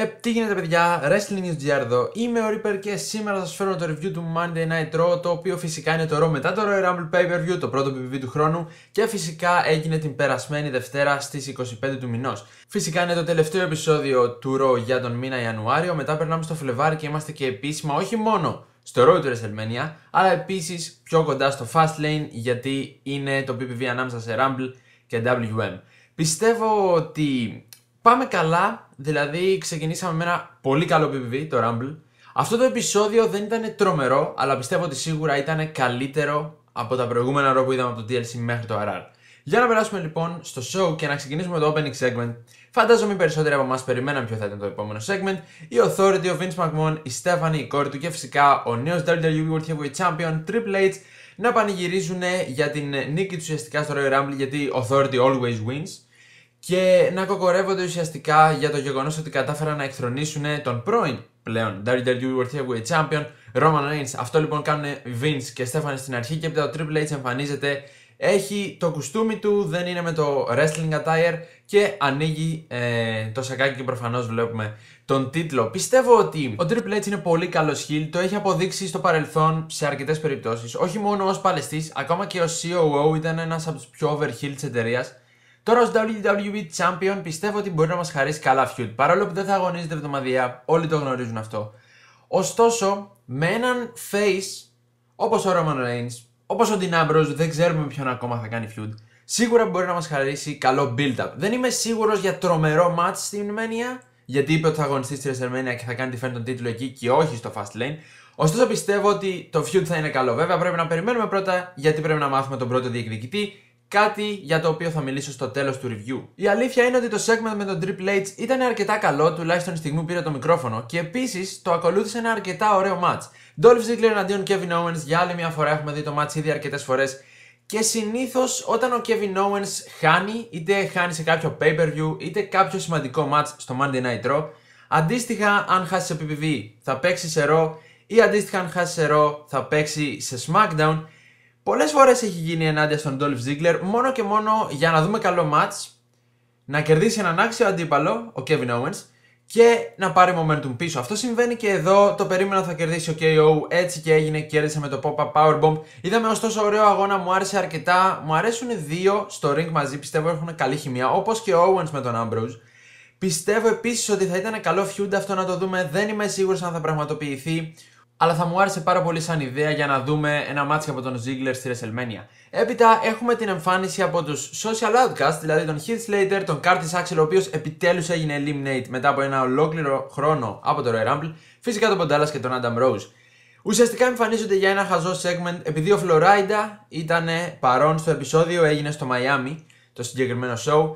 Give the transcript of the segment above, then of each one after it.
Ε, τι γίνεται παιδιά, Wrestling News GR εδώ, είμαι ο Reaper και σήμερα σας φέρνω το review του Monday Night Raw το οποίο φυσικά είναι το Raw μετά το Royal Rumble Pay-Per-View, το πρώτο PPV του χρόνου και φυσικά έγινε την περασμένη Δευτέρα στις 25 του μηνός. Φυσικά είναι το τελευταίο επεισόδιο του Raw για τον μήνα Ιανουάριο, μετά περνάμε στο Φλεβάρι και είμαστε και επίσημα όχι μόνο στο Raw του WrestleMania αλλά επίσης πιο κοντά στο Fastlane γιατί είναι το PPV ανάμεσα σε Rumble και WM. Πιστεύω ότι Πάμε καλά, δηλαδή ξεκινήσαμε με ένα πολύ καλό PPV, το Rumble. Αυτό το επεισόδιο δεν ήταν τρομερό, αλλά πιστεύω ότι σίγουρα ήταν καλύτερο από τα προηγούμενα ρο που είδαμε από το DLC μέχρι το RR. Για να περάσουμε λοιπόν στο show και να ξεκινήσουμε το opening segment. Φαντάζομαι οι περισσότεροι από εμάς περιμέναν ποιο θα ήταν το επόμενο segment. Η Authority, ο Vince McMahon, η Stephanie, η κόρη του και φυσικά ο νέος WWE World Heavyweight Champion, Triple H, να πανηγυρίζουν για την νίκη τους ουσιαστικά στο Royal Rumble γιατί Authority always wins και να κοκορεύονται ουσιαστικά για το γεγονός ότι κατάφεραν να εκθρονήσουν τον πρώην πλέον WWE World Heavyweight Champion Roman Reigns. Αυτό λοιπόν κάνουν Vince και Stephanie στην αρχή και έπειτα ο Triple H εμφανίζεται. Έχει το κουστούμι του, δεν είναι με το wrestling attire και ανοίγει ε, το σακάκι και προφανώς βλέπουμε τον τίτλο. Πιστεύω ότι ο Triple H είναι πολύ καλός heel το έχει αποδείξει στο παρελθόν σε αρκετές περιπτώσεις. Όχι μόνο ως παλαιστής, ακόμα και ο COO ήταν ένας από τους πιο over της εταιρείας. Τώρα ως WWE Champion πιστεύω ότι μπορεί να μας χαρίσει καλά feud, παρόλο που δεν θα αγωνίζεται εβδομαδιαία, όλοι το γνωρίζουν αυτό. Ωστόσο, με έναν face, όπως ο Roman Reigns, όπως ο Dean Ambrose, δεν ξέρουμε ποιον ακόμα θα κάνει feud, σίγουρα μπορεί να μας χαρίσει καλό build-up. Δεν είμαι σίγουρος για τρομερό match στην Mania, γιατί είπε ότι θα αγωνιστεί στη WrestleMania και θα κάνει τη φέρνη τον τίτλο εκεί και όχι στο Fast Lane. Ωστόσο πιστεύω ότι το feud θα είναι καλό. Βέβαια πρέπει να περιμένουμε πρώτα γιατί πρέπει να μάθουμε τον πρώτο διεκδικητή Κάτι για το οποίο θα μιλήσω στο τέλος του review. Η αλήθεια είναι ότι το segment με τον Triple H ήταν αρκετά καλό, τουλάχιστον η στιγμή που πήρε το μικρόφωνο, και επίσης το ακολούθησε ένα αρκετά ωραίο match. Dolph Ziggler εναντίον Kevin Owens για άλλη μια φορά έχουμε δει το match ήδη αρκετές φορές. Και συνήθως όταν ο Kevin Owens χάνει, είτε χάνει σε κάποιο pay-per-view, είτε κάποιο σημαντικό match στο Monday Night Raw, αντίστοιχα αν χάσει σε PPV θα παίξει σε Raw, ή αντίστοιχα αν χάσει σε Raw θα παίξει σε SmackDown Πολλές φορές έχει γίνει ενάντια στον Ντόλφ Ziggler μόνο και μόνο για να δούμε καλό match. να κερδίσει έναν άξιο αντίπαλο, ο Kevin Owens, και να πάρει momentum πίσω. Αυτό συμβαίνει και εδώ. Το περίμενα θα κερδίσει ο KO. Έτσι και έγινε. Κέρδισε με το pop-up powerbomb. Είδαμε ωστόσο ωραίο αγώνα. Μου άρεσε αρκετά. Μου αρέσουν οι δύο στο ring μαζί. Πιστεύω έχουν καλή χημεία. Όπως και ο Owens με τον Ambrose. Πιστεύω επίσης ότι θα ήταν καλό feud αυτό να το δούμε. Δεν είμαι σίγουρος αν θα πραγματοποιηθεί αλλά θα μου άρεσε πάρα πολύ σαν ιδέα για να δούμε ένα μάτσο από τον Ziggler στη WrestleMania. Έπειτα έχουμε την εμφάνιση από τους Social Outcast, δηλαδή τον Heath Slater, τον Curtis Axel, ο οποίος επιτέλους έγινε eliminate μετά από ένα ολόκληρο χρόνο από το Royal Rumble, φυσικά τον Ποντάλλας και τον Adam Rose. Ουσιαστικά εμφανίζονται για ένα χαζό segment επειδή ο Φλωράιντα ήταν παρόν στο επεισόδιο, έγινε στο Miami, το συγκεκριμένο show.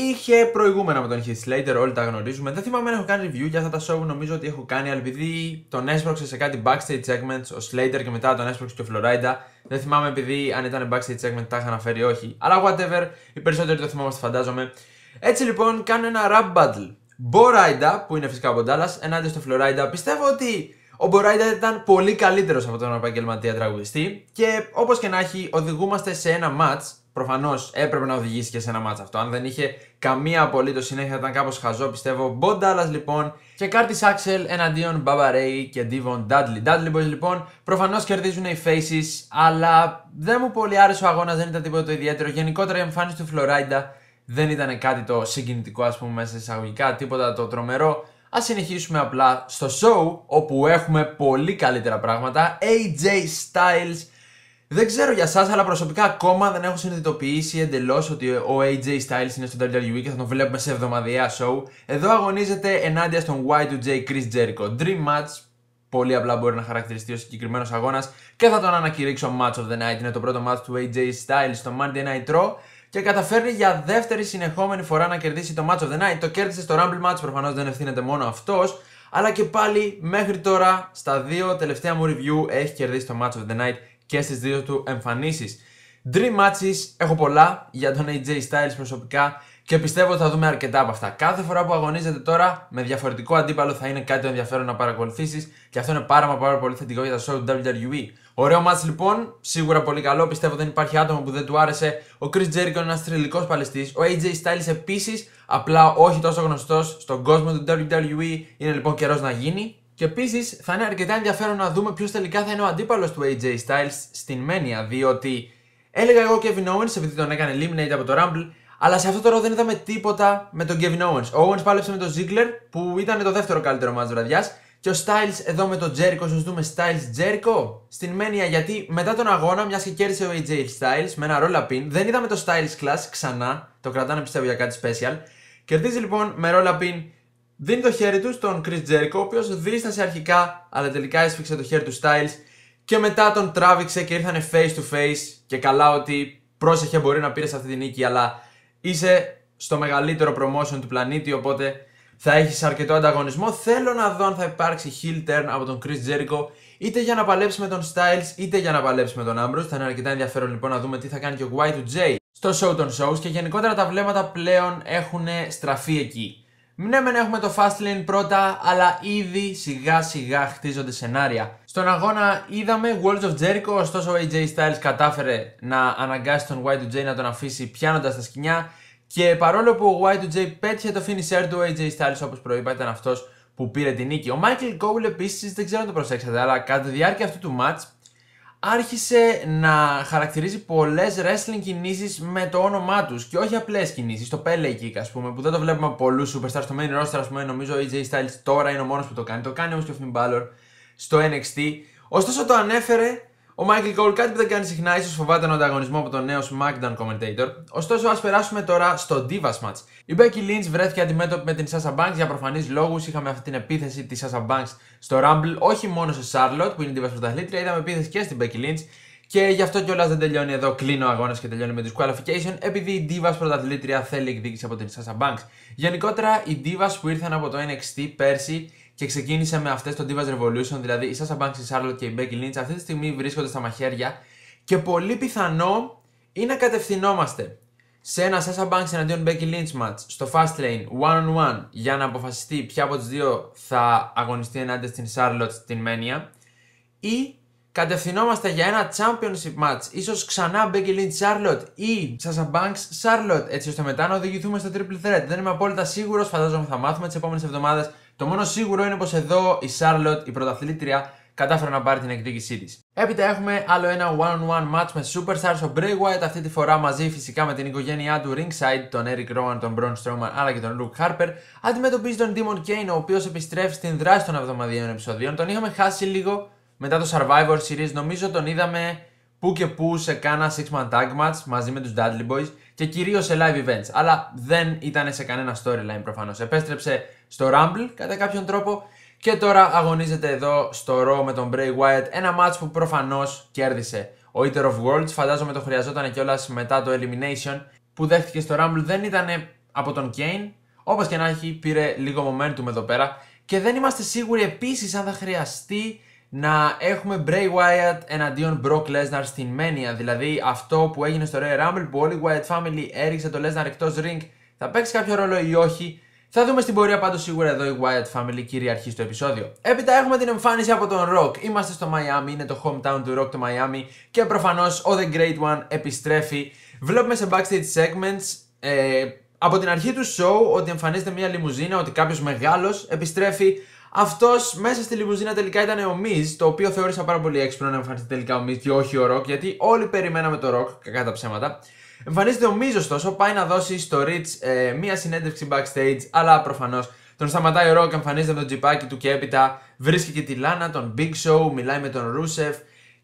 Είχε προηγούμενα με τον Heath Slater, όλοι τα γνωρίζουμε. Δεν θυμάμαι αν έχω κάνει review για αυτά τα show, νομίζω ότι έχω κάνει, αλλά επειδή τον έσπρωξε σε κάτι backstage segments ο Slater και μετά τον έσπρωξε και ο Florida. Δεν θυμάμαι επειδή αν ήταν backstage segment τα είχα αναφέρει ή όχι. Αλλά whatever, οι περισσότεροι το θυμάμαστε φαντάζομαι. Έτσι λοιπόν κάνω ένα rap battle. Μποράιντα, που είναι φυσικά από Dallas, ενάντια στο Florida. Πιστεύω ότι ο Μποράιντα ήταν πολύ καλύτερος από τον επαγγελματία τραγουδιστή και όπως και να έχει, οδηγούμαστε σε ένα match Προφανώς έπρεπε να οδηγήσει και σε ένα μάτσο αυτό. Αν δεν είχε καμία απολύτως συνέχεια, ήταν κάπως χαζό, πιστεύω. Μποντάλλα λοιπόν και Κάρτι Άξελ εναντίον Μπαμπαρέι και Ντίβον Ντάντλι. Ντάντλι Boys λοιπόν προφανώς κερδίζουν οι faces, αλλά δεν μου πολύ άρεσε ο αγώνας, δεν ήταν τίποτα το ιδιαίτερο. Γενικότερα η εμφάνιση του Φλωράιντα δεν ήταν κάτι το συγκινητικό, ας πούμε, μέσα σε εισαγωγικά, τίποτα το τρομερό. Ας συνεχίσουμε απλά στο show όπου έχουμε πολύ καλύτερα πράγματα AJ Styles δεν ξέρω για εσά, αλλά προσωπικά ακόμα δεν έχω συνειδητοποιήσει εντελώς ότι ο AJ Styles είναι στο WWE και θα τον βλέπουμε σε εβδομαδιαία show. Εδώ αγωνίζεται ενάντια στον Y2J Chris Jericho. Dream match, πολύ απλά μπορεί να χαρακτηριστεί ο συγκεκριμένος αγώνας και θα τον ανακηρύξω Match of the Night. Είναι το πρώτο match του AJ Styles στο Monday Night Raw και καταφέρνει για δεύτερη συνεχόμενη φορά να κερδίσει το Match of the Night. Το κέρδισε στο Rumble Match, προφανώς δεν ευθύνεται μόνο αυτός. Αλλά και πάλι μέχρι τώρα στα δύο τελευταία μου review έχει κερδίσει το Match of the Night και στις δύο του εμφανίσεις. Dream matches έχω πολλά για τον AJ Styles προσωπικά και πιστεύω ότι θα δούμε αρκετά από αυτά. Κάθε φορά που αγωνίζεται τώρα με διαφορετικό αντίπαλο θα είναι κάτι ενδιαφέρον να παρακολουθήσεις και αυτό είναι πάρα μα πάρα πολύ θετικό για τα show του WWE. Ωραίο μάτς λοιπόν, σίγουρα πολύ καλό, πιστεύω δεν υπάρχει άτομο που δεν του άρεσε. Ο Chris Jericho είναι ένας θρηλυκός παλαιστής, ο AJ Styles επίσης, απλά όχι τόσο γνωστός στον κόσμο του WWE, είναι λοιπόν καιρός να γίνει. Και επίσης θα είναι αρκετά ενδιαφέρον να δούμε ποιος τελικά θα είναι ο αντίπαλος του AJ Styles στην Mania, διότι έλεγα εγώ Kevin Owens επειδή τον έκανε eliminate από το Rumble, αλλά σε αυτό το ρόλο δεν είδαμε τίποτα με τον Kevin Owens. Ο Owens πάλεψε με τον Ziggler που ήταν το δεύτερο καλύτερο μας βραδιάς. Και ο Styles εδώ με τον Jericho, σας δούμε Styles Jericho στην Mania γιατί μετά τον αγώνα, μιας και κέρδισε ο AJ Styles με ένα roll-up δεν είδαμε το Styles class, ξανά, το κρατάνε πιστεύω για κάτι special. Κερδίζει λοιπόν με roll-up δίνει το χέρι του στον Chris Jericho, ο οποίος δίστασε αρχικά, αλλά τελικά έσφιξε το χέρι του Styles και μετά τον τράβηξε και ήρθανε face to face. Και καλά ότι πρόσεχε, μπορεί να πήρες αυτή την νίκη, αλλά είσαι στο μεγαλύτερο promotion του πλανήτη, οπότε θα έχεις αρκετό ανταγωνισμό. Θέλω να δω αν θα υπάρξει heel turn από τον Chris Jericho, είτε για να παλέψει με τον Styles, είτε για να παλέψει με τον Ambrose. Θα είναι αρκετά ενδιαφέρον λοιπόν να δούμε τι θα κάνει και ο Y2J στο show των shows και γενικότερα τα βλέμματα πλέον έχουν στραφεί εκεί. Ναι, μεν έχουμε το Fastlane πρώτα, αλλά ήδη σιγά σιγά χτίζονται σενάρια. Στον αγώνα είδαμε Walls of Jericho, ωστόσο ο AJ Styles κατάφερε να αναγκάσει τον Y2J να τον αφήσει πιάνοντας τα σκηνιά και παρόλο που ο Y2J πέτυχε το finisher του, AJ Styles όπως προείπα ήταν αυτός που πήρε την νίκη. Ο Michael Cole επίσης δεν ξέρω αν το προσέξατε, αλλά κατά τη διάρκεια αυτού του match άρχισε να χαρακτηρίζει πολλές wrestling κινήσεις με το όνομά τους και όχι απλές κινήσεις, το Pele Kick ας πούμε που δεν το βλέπουμε πολλού superstars στο main roster ας πούμε νομίζω ο AJ Styles τώρα είναι ο μόνος που το κάνει, το κάνει όμως και ο Finn Balor στο NXT ωστόσο το ανέφερε ο Michael Cole κάτι που δεν κάνει συχνά, ίσως φοβάται τον ανταγωνισμό από τον νέο SmackDown commentator. Ωστόσο, ας περάσουμε τώρα στο Divas Match. Η Becky Lynch βρέθηκε αντιμέτωπη με την Sasha Banks για προφανείς λόγους. Είχαμε αυτή την επίθεση της Sasha Banks στο Rumble, όχι μόνο σε Charlotte που είναι η Divas πρωταθλήτρια, είδαμε επίθεση και στην Becky Lynch. Και γι' αυτό κιόλας δεν τελειώνει εδώ. Κλείνω ο αγώνα και τελειώνει με disqualification, επειδή η Divas πρωταθλήτρια θέλει εκδίκηση από την Sasha Banks. Γενικότερα, οι Divas που ήρθαν από το NXT πέρσι και ξεκίνησε με αυτές το Divas Revolution, δηλαδή η Sasha Banks, η Charlotte και η Becky Lynch αυτή τη στιγμή βρίσκονται στα μαχαίρια και πολύ πιθανό είναι να κατευθυνόμαστε σε ένα Sasha Banks εναντίον Becky Lynch match στο Fast Lane one on one για να αποφασιστεί ποια από τις δύο θα αγωνιστεί ενάντια στην Charlotte στην Mania ή κατευθυνόμαστε για ένα championship match ίσως ξανά Becky Lynch Charlotte ή Sasha Banks Charlotte έτσι ώστε μετά να οδηγηθούμε στο triple threat δεν είμαι απόλυτα σίγουρος φαντάζομαι θα μάθουμε τις επόμενες εβδομάδες το μόνο σίγουρο είναι πως εδώ η Σάρλοτ, η πρωταθλήτρια, κατάφερε να πάρει την εκδίκησή της. Έπειτα έχουμε άλλο ένα one-on-one match με superstars. Ο Bray Wyatt αυτή τη φορά μαζί φυσικά με την οικογένειά του ringside, τον Eric Rowan, τον Braun Strowman αλλά και τον Luke Harper, αντιμετωπίζει τον Demon Kane, ο οποίος επιστρέφει στην δράση των εβδομαδιαίων επεισοδίων. Τον είχαμε χάσει λίγο μετά το Survivor Series, νομίζω τον είδαμε που και που σε κάνα 6-man tag match μαζί με τους Dudley Boys και κυρίως σε live events. Αλλά δεν ήταν σε κανένα storyline προφανώς. Επέστρεψε στο Rumble κατά κάποιον τρόπο και τώρα αγωνίζεται εδώ στο Raw με τον Bray Wyatt. Ένα match που προφανώς κέρδισε ο Eater of Worlds. Φαντάζομαι το χρειαζόταν κιόλας μετά το Elimination που δέχτηκε στο Rumble. Δεν ήταν από τον Kane. Όπως και να έχει, πήρε λίγο momentum εδώ πέρα. Και δεν είμαστε σίγουροι επίσης αν θα χρειαστεί να έχουμε Bray Wyatt εναντίον Brock Lesnar στην Mania. Δηλαδή αυτό που έγινε στο Royal Rumble που όλη η Wyatt Family έριξε το Lesnar εκτός ring θα παίξει κάποιο ρόλο ή όχι. Θα δούμε στην πορεία πάντως σίγουρα εδώ η Wyatt Family κυριαρχεί στο επεισόδιο. Έπειτα έχουμε την εμφάνιση από τον Rock. Είμαστε στο Miami, είναι το hometown του Rock το Miami και προφανώς ο The Great One επιστρέφει. Βλέπουμε σε backstage segments ε, από την αρχή του show ότι εμφανίζεται μια λιμουζίνα, ότι κάποιος μεγάλος επιστρέφει αυτός μέσα στη λιμουζίνα τελικά ήταν ο Μιζ, το οποίο θεώρησα πάρα πολύ έξυπνο να εμφανιστεί τελικά ο Μιζ και όχι ο Ροκ, γιατί όλοι περιμέναμε το Ροκ, κακά τα ψέματα. Εμφανίζεται ο Μιζ, ωστόσο, πάει να δώσει στο Ριτς ε, μία συνέντευξη backstage, αλλά προφανώς τον σταματάει ο Ροκ, εμφανίζεται με τον τζιπάκι του και έπειτα βρίσκει και τη Λάνα, τον Big Show, μιλάει με τον Ρούσεφ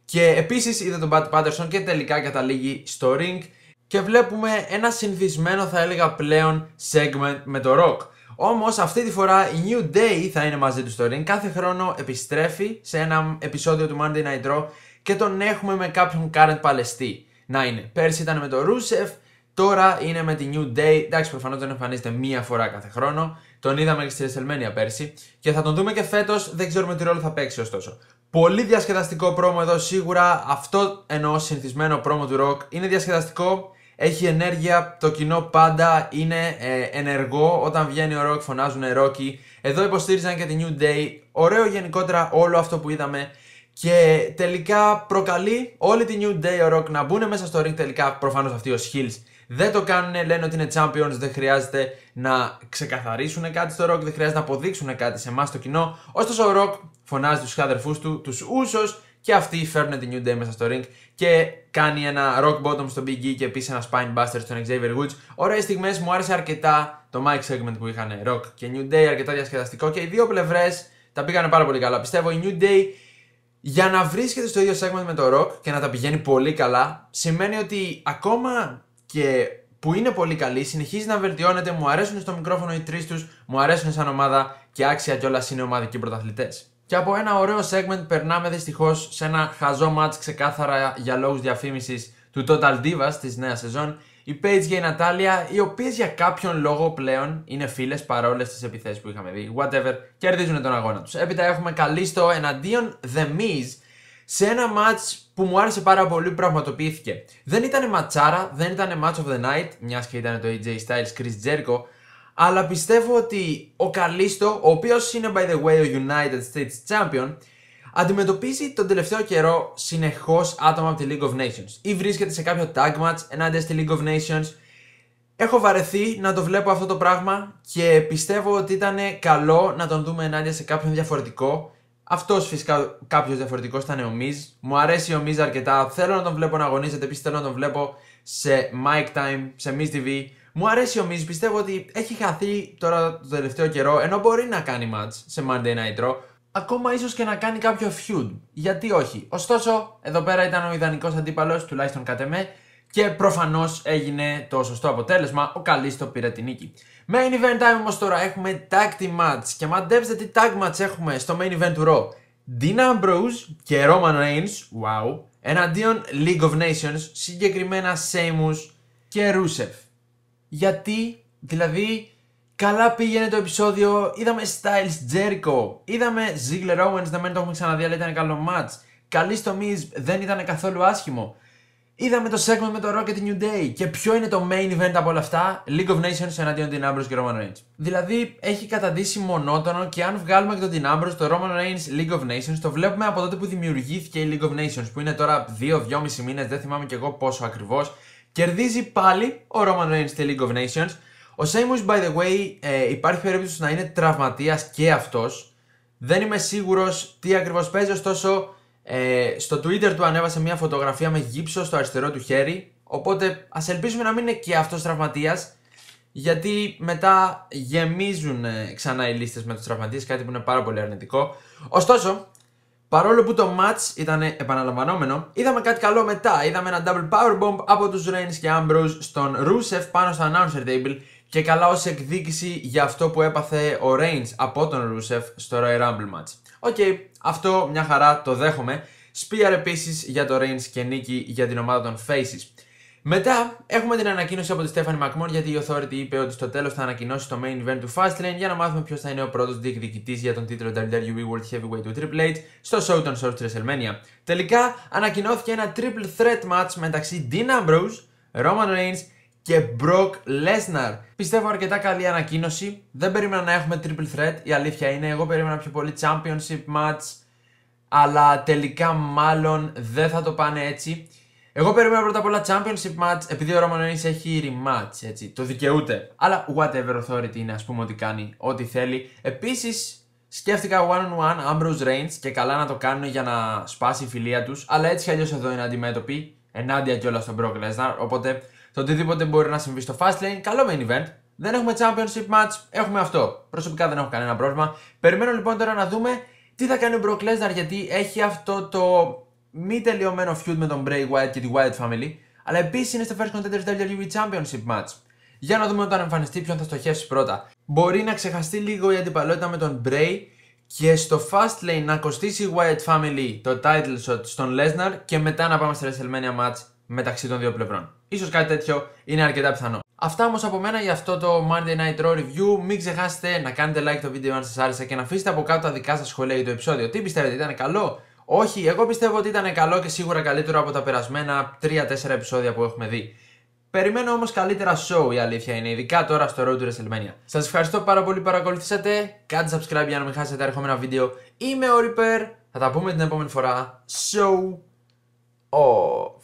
και επίσης είδε τον Pat Patterson και τελικά καταλήγει στο ring και βλέπουμε ένα συνηθισμένο θα έλεγα πλέον segment με το Rock. Όμως αυτή τη φορά η New Day θα είναι μαζί του στο ring. Κάθε χρόνο επιστρέφει σε ένα επεισόδιο του Monday Night Raw και τον έχουμε με κάποιον current παλαιστή να είναι. Πέρσι ήταν με το Ρούσεφ, τώρα είναι με τη New Day. Εντάξει, προφανώς δεν εμφανίζεται μία φορά κάθε χρόνο. Τον είδαμε και στη Ρεσσελμένια πέρσι και θα τον δούμε και φέτος. Δεν ξέρουμε τι ρόλο θα παίξει ωστόσο. Πολύ διασκεδαστικό πρόμο εδώ σίγουρα. Αυτό εννοώ συνηθισμένο πρόμο του ροκ είναι διασκεδαστικό έχει ενέργεια, το κοινό πάντα είναι ε, ενεργό. Όταν βγαίνει ο Ροκ, φωνάζουν Ρόκι. Εδώ υποστήριζαν και τη New Day. Ωραίο γενικότερα όλο αυτό που είδαμε. Και τελικά προκαλεί όλη τη New Day ο Ροκ να μπουν μέσα στο ring. Τελικά προφανώς αυτοί ως Hills δεν το κάνουν. Λένε ότι είναι champions, δεν χρειάζεται να ξεκαθαρίσουν κάτι στο Ροκ, δεν χρειάζεται να αποδείξουν κάτι σε εμάς το κοινό. Ωστόσο ο Ροκ φωνάζει τους αδερφούς του, τους Ούσος, και αυτοί φέρνουν την New Day μέσα στο ring και κάνει ένα rock bottom στο Big E και επίσης ένα spine buster στον Xavier Woods. Ωραίες στιγμές μου άρεσε αρκετά το mic segment που είχαν rock και New Day, αρκετά διασκεδαστικό και οι δύο πλευρές τα πήγανε πάρα πολύ καλά. Πιστεύω η New Day για να βρίσκεται στο ίδιο segment με το rock και να τα πηγαίνει πολύ καλά σημαίνει ότι ακόμα και που είναι πολύ καλή, συνεχίζει να βελτιώνεται, μου αρέσουν στο μικρόφωνο οι τρεις τους, μου αρέσουν σαν ομάδα και άξια κιόλας είναι ομαδικοί πρωταθλητές. Και από ένα ωραίο segment περνάμε δυστυχώς σε ένα χαζό match ξεκάθαρα για λόγους διαφήμισης του Total Divas της νέας σεζόν. Η Paige και η Natalia, οι οποίες για κάποιον λόγο πλέον είναι φίλες παρόλες τις επιθέσεις που είχαμε δει. Whatever, κερδίζουν τον αγώνα τους. Έπειτα έχουμε καλύστο εναντίον The Miz σε ένα match που μου άρεσε πάρα πολύ που πραγματοποιήθηκε. Δεν ήταν ματσάρα, δεν ήταν match of the night, μιας και ήταν το AJ Styles Chris Jericho, αλλά πιστεύω ότι ο Καλίστο, ο οποίος είναι by the way ο United States Champion, αντιμετωπίζει τον τελευταίο καιρό συνεχώς άτομα από τη League of Nations. Ή βρίσκεται σε κάποιο tag match ενάντια στη League of Nations. Έχω βαρεθεί να το βλέπω αυτό το πράγμα και πιστεύω ότι ήταν καλό να τον δούμε ενάντια σε κάποιον διαφορετικό. Αυτός φυσικά κάποιος διαφορετικός ήταν ο Miz. Μου αρέσει ο Miz αρκετά. Θέλω να τον βλέπω να αγωνίζεται. Επίσης θέλω να τον βλέπω σε Mike Time, σε Miz TV. Μου αρέσει ο Miz, πιστεύω ότι έχει χαθεί τώρα το τελευταίο καιρό, ενώ μπορεί να κάνει match σε Monday Night Raw, ακόμα ίσως και να κάνει κάποιο feud. Γιατί όχι. Ωστόσο, εδώ πέρα ήταν ο ιδανικός αντίπαλος, τουλάχιστον κατ' με, και προφανώς έγινε το σωστό αποτέλεσμα. Ο Καλίστο πήρε την νίκη. Main event time όμως τώρα έχουμε tag team match. Και μαντέψτε τι tag match έχουμε στο main event του Raw. Dean Ambrose και Roman Reigns, wow, εναντίον League of Nations, συγκεκριμένα Seamus και Rusev γιατί, δηλαδή, καλά πήγαινε το επεισόδιο, είδαμε Styles Jericho, είδαμε Ziggler Owens, δεν το έχουμε ξαναδεί, αλλά ήταν καλό match. Καλή στο Miz δεν ήταν καθόλου άσχημο. Είδαμε το segment με το Rocket New Day. Και ποιο είναι το main event από όλα αυτά, League of Nations εναντίον την Ambrose και Roman Reigns. Δηλαδή έχει καταδύσει μονότονο και αν βγάλουμε και τον την Ambrose, το Roman Reigns League of Nations το βλέπουμε από τότε που δημιουργήθηκε η League of Nations, που είναι τώρα 2-2,5 μήνες, δεν θυμάμαι και εγώ πόσο ακριβώς. Κερδίζει πάλι ο Roman Reigns στη League of Nations. Ο Seamus, by the way, ε, υπάρχει περίπτωση να είναι τραυματίας και αυτός. Δεν είμαι σίγουρος τι ακριβώς παίζει, ωστόσο ε, στο Twitter του ανέβασε μια φωτογραφία με γύψο στο αριστερό του χέρι. Οπότε ας ελπίσουμε να μην είναι και αυτός τραυματίας. Γιατί μετά γεμίζουν ε, ξανά οι λίστες με τους τραυματίες, κάτι που είναι πάρα πολύ αρνητικό. Ωστόσο, Παρόλο που το match ήταν επαναλαμβανόμενο, είδαμε κάτι καλό μετά. Είδαμε ένα double powerbomb από τους Reigns και Ambrose στον Rusev πάνω στο announcer table και καλά ως εκδίκηση για αυτό που έπαθε ο Reigns από τον Rusev στο Royal Rumble match. Οκ, okay, αυτό μια χαρά το δέχομαι. σπίαρ επίσης για το Reigns και νίκη για την ομάδα των Faces. Μετά έχουμε την ανακοίνωση από τη Στέφανη Μακμόρ γιατί η Authority είπε ότι στο τέλος θα ανακοινώσει το main event του Fastlane για να μάθουμε ποιος θα είναι ο πρώτος διεκδικητής για τον τίτλο WWE World Heavyweight του Triple H στο show των Shorts WrestleMania. Τελικά ανακοινώθηκε ένα triple threat match μεταξύ Dean Ambrose, Roman Reigns και Brock Lesnar. Πιστεύω αρκετά καλή ανακοίνωση. Δεν περίμενα να έχουμε triple threat, η αλήθεια είναι. Εγώ περίμενα πιο πολύ championship match, αλλά τελικά μάλλον δεν θα το πάνε έτσι. Εγώ περιμένω πρώτα απ' όλα championship match, επειδή ο Roman έχει rematch, έτσι, το δικαιούται. Αλλά whatever authority είναι, ας πούμε, ότι κάνει ό,τι θέλει. Επίσης, σκέφτηκα one-on-one Ambrose Reigns και καλά να το κάνουν για να σπάσει η φιλία τους, αλλά έτσι κι αλλιώς εδώ είναι αντιμέτωποι, ενάντια κιόλας στον Brock Lesnar. Οπότε το οτιδήποτε μπορεί να συμβεί στο Fastlane, καλό main event. Δεν έχουμε championship match, έχουμε αυτό. Προσωπικά δεν έχω κανένα πρόβλημα. Περιμένω λοιπόν τώρα να δούμε τι θα κάνει ο Brock Lesnar γιατί έχει αυτό το μη τελειωμένο feud με τον Bray Wyatt και τη Wyatt Family, αλλά επίσης είναι στο First Contenders WWE Championship match. Για να δούμε όταν εμφανιστεί ποιον θα στοχεύσει πρώτα. Μπορεί να ξεχαστεί λίγο η αντιπαλότητα με τον Bray και στο fast Fastlane να κοστίσει η Wyatt Family το title shot στον Lesnar και μετά να πάμε στο WrestleMania match μεταξύ των δύο πλευρών. Ίσως κάτι τέτοιο είναι αρκετά πιθανό. Αυτά όμως από μένα για αυτό το Monday Night Raw Review. Μην ξεχάσετε να κάνετε like το βίντεο αν σας άρεσε και να αφήσετε από κάτω τα δικά σας σχόλια για το επεισόδιο. Τι πιστεύετε, ήταν καλό? Όχι, εγώ πιστεύω ότι ήταν καλό και σίγουρα καλύτερο από τα περασμένα 3-4 επεισόδια που έχουμε δει. Περιμένω όμως καλύτερα show η αλήθεια είναι, ειδικά τώρα στο Road to WrestleMania. Σας ευχαριστώ πάρα πολύ που παρακολουθήσατε. Κάντε subscribe για να μην χάσετε τα ερχόμενα βίντεο. Είμαι ο Reaper. Θα τα πούμε την επόμενη φορά. Show off.